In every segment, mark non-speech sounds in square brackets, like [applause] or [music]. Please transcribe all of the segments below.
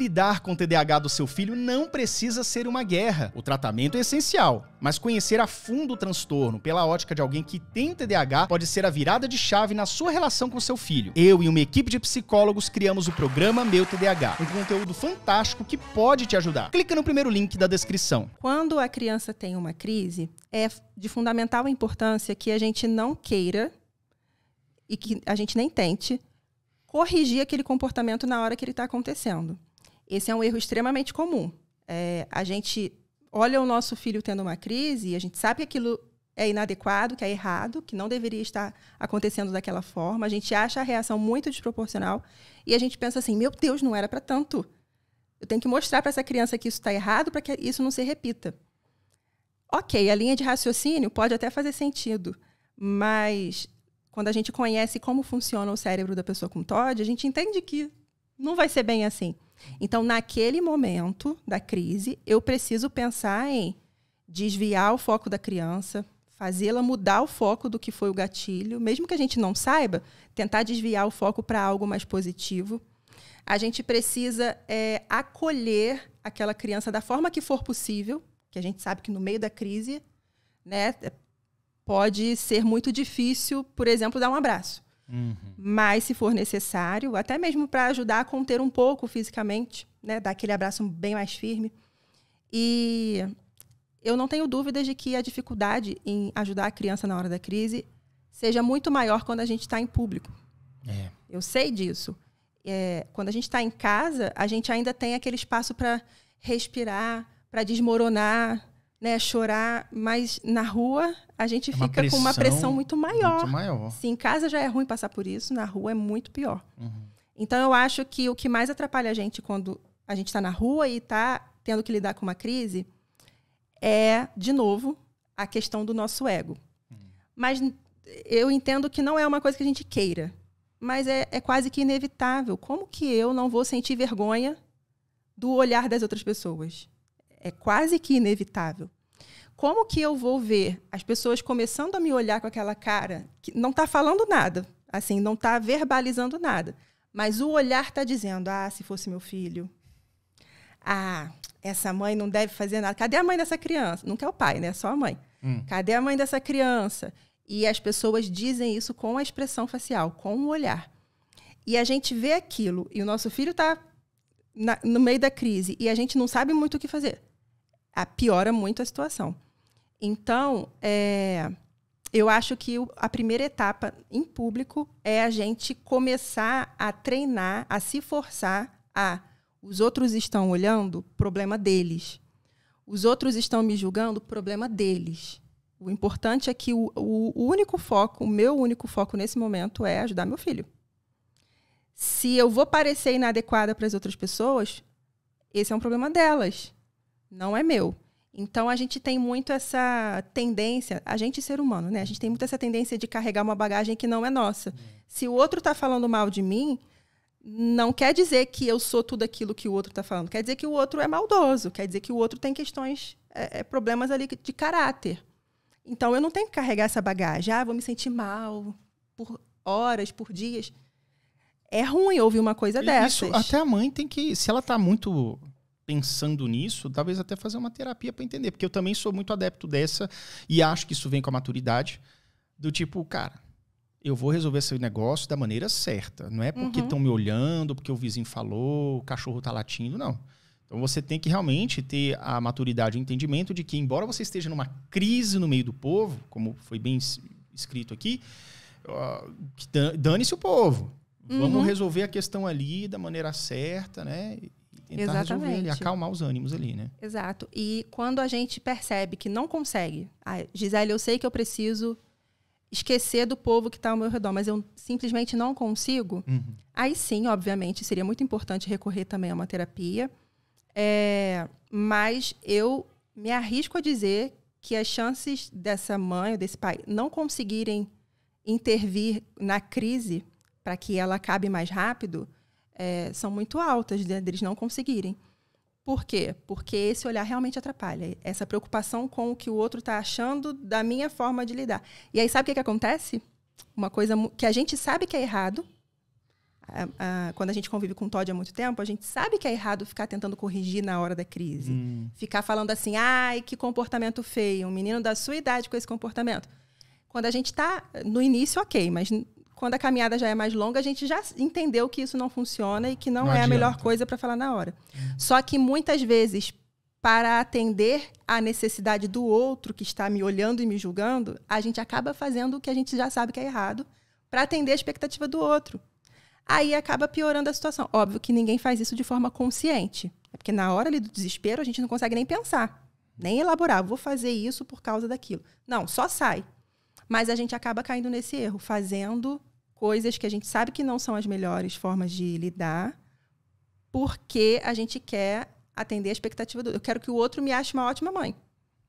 Lidar com o TDAH do seu filho não precisa ser uma guerra. O tratamento é essencial, mas conhecer a fundo o transtorno pela ótica de alguém que tem TDAH pode ser a virada de chave na sua relação com seu filho. Eu e uma equipe de psicólogos criamos o programa Meu TDAH, um conteúdo fantástico que pode te ajudar. Clica no primeiro link da descrição. Quando a criança tem uma crise, é de fundamental importância que a gente não queira e que a gente nem tente corrigir aquele comportamento na hora que ele está acontecendo. Esse é um erro extremamente comum. É, a gente olha o nosso filho tendo uma crise e a gente sabe que aquilo é inadequado, que é errado, que não deveria estar acontecendo daquela forma. A gente acha a reação muito desproporcional e a gente pensa assim: meu Deus, não era para tanto. Eu tenho que mostrar para essa criança que isso está errado para que isso não se repita. Ok, a linha de raciocínio pode até fazer sentido, mas quando a gente conhece como funciona o cérebro da pessoa com TOD, a gente entende que não vai ser bem assim. Então, naquele momento da crise, eu preciso pensar em desviar o foco da criança, fazê-la mudar o foco do que foi o gatilho, mesmo que a gente não saiba, tentar desviar o foco para algo mais positivo. A gente precisa é, acolher aquela criança da forma que for possível, que a gente sabe que no meio da crise, né, pode ser muito difícil, por exemplo, dar um abraço. Uhum. Mas, se for necessário, até mesmo para ajudar a conter um pouco fisicamente, né? Dar aquele abraço bem mais firme. E eu não tenho dúvidas de que a dificuldade em ajudar a criança na hora da crise seja muito maior quando a gente está em público. É. Eu sei disso. É, quando a gente está em casa, a gente ainda tem aquele espaço para respirar, para desmoronar, né, chorar, mas na rua a gente é fica com uma pressão muito maior. muito maior. Se em casa já é ruim passar por isso, na rua é muito pior. Uhum. Então eu acho que o que mais atrapalha a gente quando a gente está na rua e está tendo que lidar com uma crise é, de novo, a questão do nosso ego. Uhum. Mas eu entendo que não é uma coisa que a gente queira, mas é, é quase que inevitável. Como que eu não vou sentir vergonha do olhar das outras pessoas? é quase que inevitável. Como que eu vou ver as pessoas começando a me olhar com aquela cara que não está falando nada, assim, não está verbalizando nada, mas o olhar está dizendo: ah, se fosse meu filho, ah, essa mãe não deve fazer nada. Cadê a mãe dessa criança? Nunca é o pai, né? É só a mãe. Hum. Cadê a mãe dessa criança? E as pessoas dizem isso com a expressão facial, com o olhar. E a gente vê aquilo e o nosso filho está no meio da crise e a gente não sabe muito o que fazer a, ah, piora muito a situação. Então, é, eu acho que a primeira etapa em público é a gente começar a treinar, a se forçar a os outros estão olhando, problema deles. Os outros estão me julgando, problema deles. O importante é que o, o único foco, o meu único foco nesse momento é ajudar meu filho. Se eu vou parecer inadequada para as outras pessoas, esse é um problema delas não é meu. Então a gente tem muito essa tendência, a gente é ser humano, né? A gente tem muito essa tendência de carregar uma bagagem que não é nossa. Hum. Se o outro está falando mal de mim, não quer dizer que eu sou tudo aquilo que o outro está falando. Quer dizer que o outro é maldoso, quer dizer que o outro tem questões, é, é problemas ali de caráter. Então eu não tenho que carregar essa bagagem. Ah, vou me sentir mal por horas, por dias. É ruim ouvir uma coisa dessa. dessas. Isso, até a mãe tem que, se ela está muito pensando nisso, talvez até fazer uma terapia para entender, porque eu também sou muito adepto dessa e acho que isso vem com a maturidade do tipo, cara, eu vou resolver esse negócio da maneira certa, não é porque estão uhum. me olhando, porque o vizinho falou, o cachorro tá latindo, não. Então você tem que realmente ter a maturidade e o entendimento de que embora você esteja numa crise no meio do povo, como foi bem escrito aqui, dane-se o povo. Uhum. Vamos resolver a questão ali da maneira certa, né? tentar Exatamente. resolver ali, acalmar os ânimos ali, né? Exato. E quando a gente percebe que não consegue, ah, Gisele, eu sei que eu preciso esquecer do povo que está ao meu redor, mas eu simplesmente não consigo, uhum. aí sim, obviamente, seria muito importante recorrer também a uma terapia. É, mas eu me arrisco a dizer que as chances dessa mãe ou desse pai não conseguirem intervir na crise para que ela acabe mais rápido é, são muito altas deles de, não conseguirem. Por quê? Porque esse olhar realmente atrapalha. Essa preocupação com o que o outro está achando da minha forma de lidar. E aí, sabe o que, que acontece? Uma coisa que a gente sabe que é errado. quando a gente convive com o Todd há muito tempo, a gente sabe que é errado ficar tentando corrigir na hora da crise. Hum. Ficar falando assim, ai, que comportamento feio. Um menino da sua idade com esse comportamento. Quando a gente está no início, ok, mas quando a caminhada já é mais longa, a gente já entendeu que isso não funciona e que não, não é adianta. a melhor coisa para falar na hora. Só que muitas vezes, para atender a necessidade do outro que está me olhando e me julgando, a gente acaba fazendo o que a gente já sabe que é errado para atender a expectativa do outro. Aí acaba piorando a situação. Óbvio que ninguém faz isso de forma consciente. É porque na hora ali do desespero a gente não consegue nem pensar, nem elaborar. Vou fazer isso por causa daquilo. Não, só sai. Mas a gente acaba caindo nesse erro, fazendo coisas que a gente sabe que não são as melhores formas de lidar, porque a gente quer atender a expectativa do. Eu quero que o outro me ache uma ótima mãe.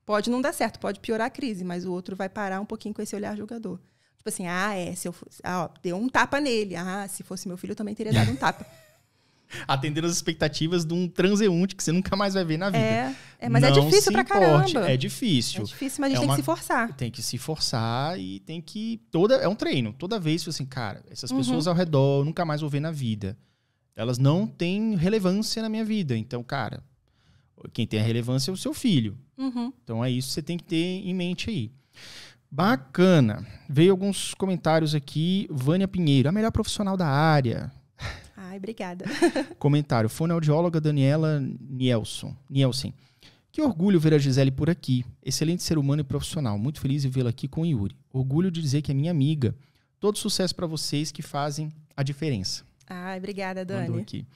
Pode não dar certo, pode piorar a crise, mas o outro vai parar um pouquinho com esse olhar julgador. Tipo assim, ah, é, se eu fosse. Ah, ó, deu um tapa nele. Ah, se fosse meu filho, eu também teria dado um tapa. [laughs] Atendendo as expectativas de um transeunte que você nunca mais vai ver na vida. É. É, mas é não é difícil pra importe. caramba. É difícil. É difícil, mas a é gente é tem uma... que se forçar. Tem que se forçar e tem que. Toda... É um treino. Toda vez, assim, cara, essas uhum. pessoas ao redor eu nunca mais vou ver na vida. Elas não têm relevância na minha vida. Então, cara, quem tem a relevância é o seu filho. Uhum. Então é isso que você tem que ter em mente aí. Bacana. Veio alguns comentários aqui. Vânia Pinheiro, a melhor profissional da área. Ai, obrigada. [laughs] Comentário. Fonoaudióloga Daniela Nielsen. Nielsen. Que orgulho ver a Gisele por aqui. Excelente ser humano e profissional. Muito feliz de vê-la aqui com o Yuri. Orgulho de dizer que é minha amiga. Todo sucesso para vocês que fazem a diferença. Ai, obrigada, Dani. Mandou aqui.